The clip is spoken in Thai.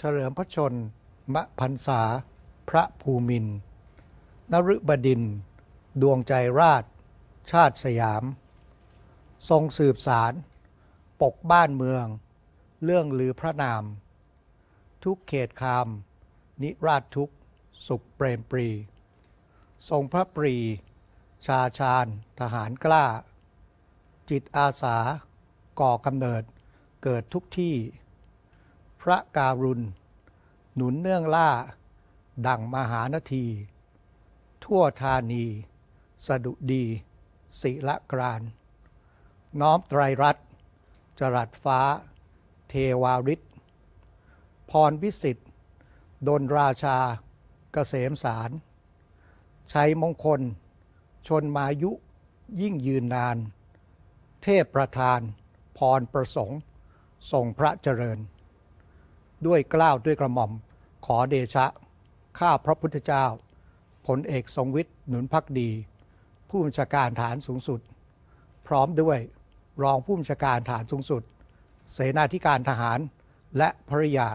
เฉลิมพระชนมะพันษาพระภูมินนุบดิน ดวงใจราช ชาติสยาม ทรงสืบสาร ปกบ้านเมือง เรื่องหรือพระนาม ทุกเขตคาม นิราชทุกสุขเปรมปรี ทรงพระปรี ชาชาญทหารกล้า จิตอาสาก่อกำเนิด เกิดทุกที่ระการุณ หนุนเนื่องล่า ดังมหานาที ทั่วธานี สดุดี ศิละกราน น้อมไตรรัตจรัสฟ้า เทวาริศพรวิสิทธิ์ดนราชา เกษมสารชัยมงคล ชนมายุ ยิ่งยืนนาน เทพประธาน พรประสงค์ ส่งพระเจริญด้วยกล้าวด้วยกระหม่อม ขอเดชะ ข้าพระพุทธเจ้า ผลเอกทรงวิทย์หนุนพักดี ผู้บัญชาการฐานสูงสุด พร้อมด้วยรองผู้บัญชาการฐานสูงสุด เสนาธิการทหารและภริยา